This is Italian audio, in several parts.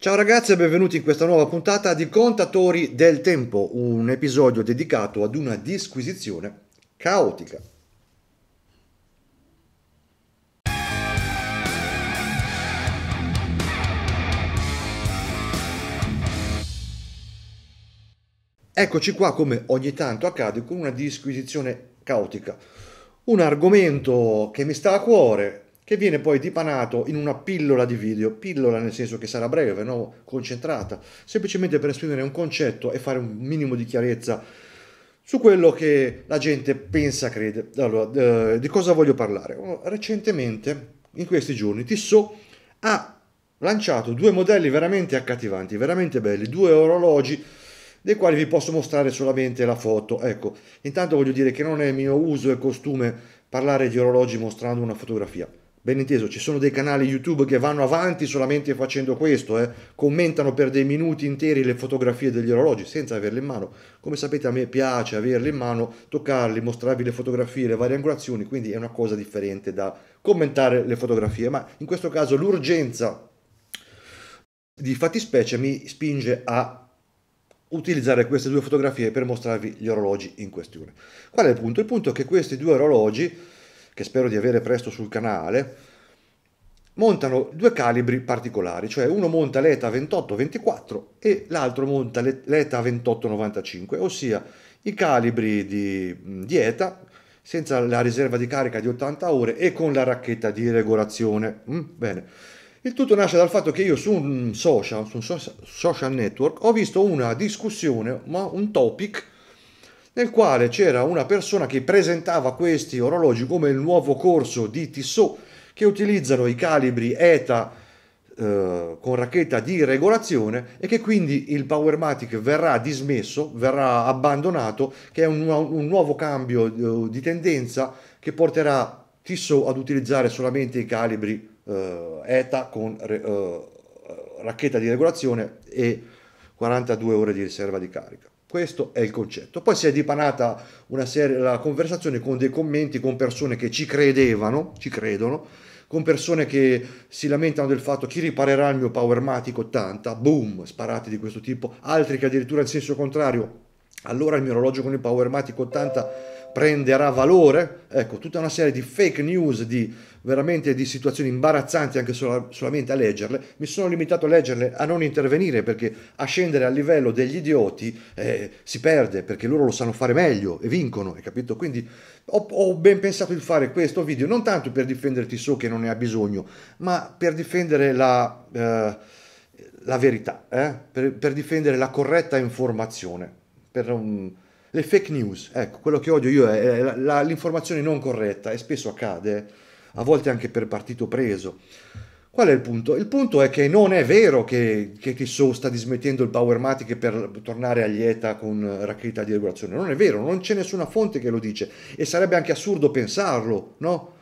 Ciao ragazzi e benvenuti in questa nuova puntata di Contatori del Tempo, un episodio dedicato ad una disquisizione caotica. Eccoci qua come ogni tanto accade con una disquisizione caotica, un argomento che mi sta a cuore, che viene poi dipanato in una pillola di video, pillola nel senso che sarà breve, no? concentrata, semplicemente per esprimere un concetto e fare un minimo di chiarezza su quello che la gente pensa, crede. Allora, eh, di cosa voglio parlare? Recentemente, in questi giorni, Tissot ha lanciato due modelli veramente accattivanti, veramente belli, due orologi dei quali vi posso mostrare solamente la foto. Ecco, intanto voglio dire che non è mio uso e costume parlare di orologi mostrando una fotografia Ben inteso, ci sono dei canali YouTube che vanno avanti solamente facendo questo, eh? commentano per dei minuti interi le fotografie degli orologi senza averle in mano. Come sapete a me piace averle in mano, toccarli, mostrarvi le fotografie, le varie angolazioni, quindi è una cosa differente da commentare le fotografie, ma in questo caso l'urgenza di fattispecie mi spinge a utilizzare queste due fotografie per mostrarvi gli orologi in questione. Qual è il punto? Il punto è che questi due orologi che spero di avere presto sul canale, montano due calibri particolari, cioè uno monta l'ETA 2824 e l'altro monta l'ETA 2895, ossia i calibri di, di ETA senza la riserva di carica di 80 ore e con la racchetta di regolazione. Mm, bene. Il tutto nasce dal fatto che io su un social, su un social network, ho visto una discussione, ma un topic, nel quale c'era una persona che presentava questi orologi come il nuovo corso di Tissot che utilizzano i calibri ETA eh, con racchetta di regolazione e che quindi il Powermatic verrà dismesso, verrà abbandonato, che è un, un nuovo cambio eh, di tendenza che porterà Tissot ad utilizzare solamente i calibri eh, ETA con eh, racchetta di regolazione e 42 ore di riserva di carica. Questo è il concetto. Poi si è dipanata una serie, la conversazione con dei commenti con persone che ci credevano, ci credono, con persone che si lamentano del fatto chi riparerà il mio Powermatic 80, boom, sparati di questo tipo, altri che addirittura in senso contrario, allora il mio orologio con il Powermatic 80 prenderà valore. Ecco, tutta una serie di fake news, di veramente di situazioni imbarazzanti anche solo, solamente a leggerle. Mi sono limitato a leggerle, a non intervenire perché a scendere al livello degli idioti eh, si perde perché loro lo sanno fare meglio e vincono, hai capito? Quindi ho, ho ben pensato di fare questo video non tanto per difenderti so che non ne ha bisogno, ma per difendere la... Eh, la verità, eh? per, per, difendere la corretta informazione, per, um, le fake news, ecco, quello che odio io è la, la, l'informazione non corretta e spesso accade, a volte anche per partito preso. Qual è il punto? Il punto è che non è vero che, che Tissot sta dismettendo il Powermatic per tornare a lieta con racchetta di regolazione. Non è vero, non c'è nessuna fonte che lo dice e sarebbe anche assurdo pensarlo, no?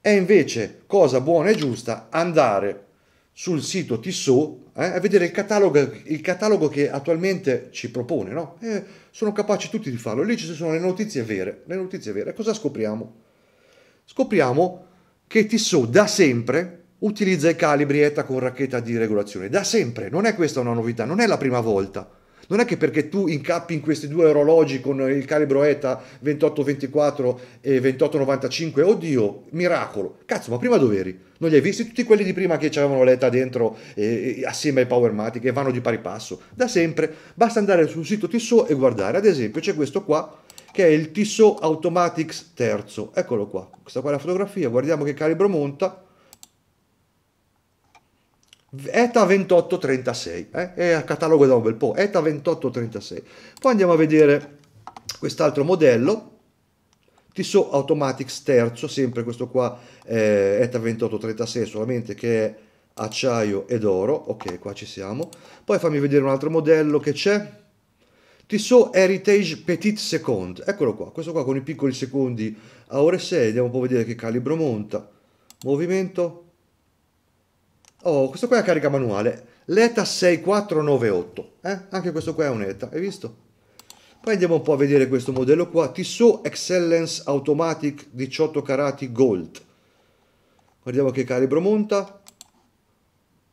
È invece cosa buona e giusta andare sul sito Tissot eh, a vedere il catalogo, il catalogo, che attualmente ci propone, no? eh, sono capaci tutti di farlo. Lì ci sono le notizie vere, le notizie vere. Cosa scopriamo? Scopriamo che Tissot da sempre utilizza i calibri ETA con racchetta di regolazione, da sempre, non è questa una novità, non è la prima volta. Non è che perché tu incappi in questi due orologi con il calibro ETA 2824 e 2895, oddio, miracolo. Cazzo, ma prima dove eri? Non li hai visti tutti quelli di prima che avevano l'ETA dentro eh, assieme ai Powermatic e vanno di pari passo? Da sempre. Basta andare sul sito Tissot e guardare. Ad esempio c'è questo qua che è il Tissot Automatics terzo. Eccolo qua. Questa qua è la fotografia. Guardiamo che calibro monta. ETA 2836, eh? è a catalogo da un bel po', ETA 2836. Poi andiamo a vedere quest'altro modello, Tissot Automatics terzo, sempre questo qua eh, ETA 2836, solamente che è acciaio ed oro, ok qua ci siamo. Poi fammi vedere un altro modello che c'è, Tissot Heritage Petit Second, eccolo qua, questo qua con i piccoli secondi a ore 6, andiamo un po' a vedere che calibro monta, movimento, Oh, questo qua è a carica manuale. L'ETA 6498. Eh? Anche questo qua è un ETA, hai visto? Poi andiamo un po' a vedere questo modello qua. Tissot Excellence Automatic 18 carati Gold. Guardiamo che calibro monta.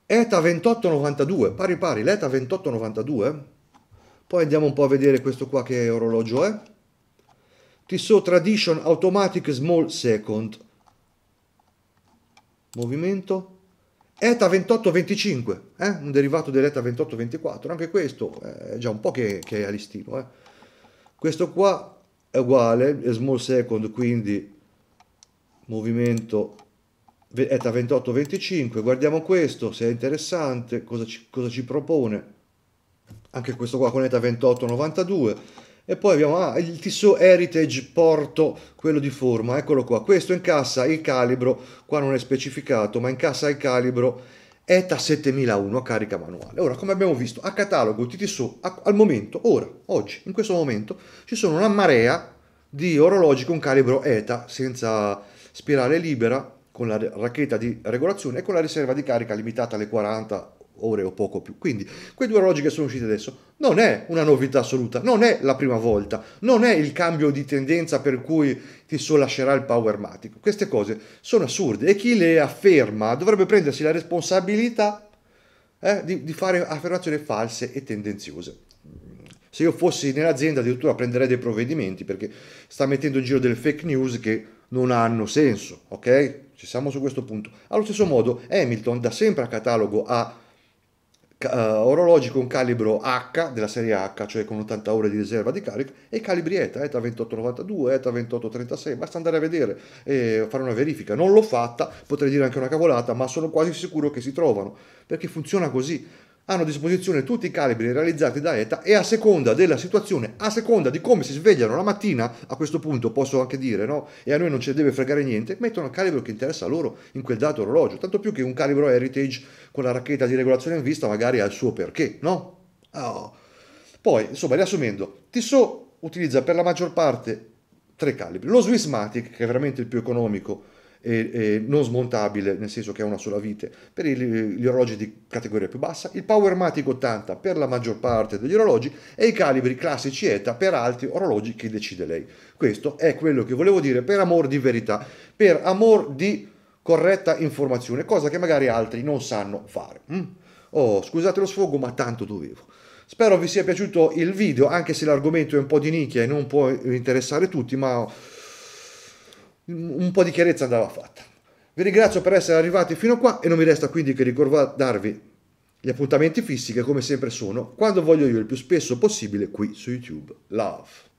ETA 2892, pari pari, l'ETA 2892. Eh? Poi andiamo un po' a vedere questo qua che orologio è. Tissot Tradition Automatic Small Second. Movimento. ETA 2825, eh? un derivato dell'ETA 2824, anche questo eh, è già un po' che, che è a listino. Eh? Questo qua è uguale, è small second, quindi movimento ETA 2825, guardiamo questo, se è interessante, cosa ci, cosa ci propone. Anche questo qua con ETA 2892 e poi abbiamo ah, il Tissot Heritage Porto, quello di forma, eccolo qua. Questo incassa il calibro, qua non è specificato, ma incassa il calibro ETA 7001 a carica manuale. Ora, come abbiamo visto, a catalogo TTSO, a, al momento, ora, oggi, in questo momento, ci sono una marea di orologi con calibro ETA, senza spirale libera, con la racchetta di regolazione e con la riserva di carica limitata alle 40 ore o poco più. Quindi quei due orologi che sono usciti adesso non è una novità assoluta, non è la prima volta, non è il cambio di tendenza per cui ti sollascerà il powermatic. Queste cose sono assurde e chi le afferma dovrebbe prendersi la responsabilità eh, di, di fare affermazioni false e tendenziose. Se io fossi nell'azienda addirittura prenderei dei provvedimenti perché sta mettendo in giro delle fake news che non hanno senso, ok? Ci siamo su questo punto. Allo stesso modo Hamilton da sempre a catalogo a uh, orologi con calibro H della serie H, cioè con 80 ore di riserva di carica, e calibri ETA, ETA 2892, ETA 2836, basta andare a vedere e fare una verifica. Non l'ho fatta, potrei dire anche una cavolata, ma sono quasi sicuro che si trovano, perché funziona così hanno a disposizione tutti i calibri realizzati da ETA e a seconda della situazione, a seconda di come si svegliano la mattina, a questo punto posso anche dire, no? E a noi non ci deve fregare niente, mettono il calibro che interessa loro in quel dato orologio, tanto più che un calibro Heritage con la racchetta di regolazione in vista magari ha il suo perché, no? Oh. Poi, insomma, riassumendo, Tissot utilizza per la maggior parte tre calibri. Lo Swissmatic, che è veramente il più economico, e, e non smontabile, nel senso che ha una sola vite, per il, gli orologi di categoria più bassa, il Powermatic 80 per la maggior parte degli orologi e i calibri classici ETA per altri orologi che decide lei. Questo è quello che volevo dire per amor di verità, per amor di corretta informazione, cosa che magari altri non sanno fare. Mm? Oh, scusate lo sfogo, ma tanto dovevo. Spero vi sia piaciuto il video, anche se l'argomento è un po' di nicchia e non può interessare tutti, ma Ho un po' di chiarezza andava fatta. Vi ringrazio per essere arrivati fino a qua e non mi resta quindi che ricordarvi gli appuntamenti fissi che come sempre sono quando voglio io il più spesso possibile qui su YouTube. Love.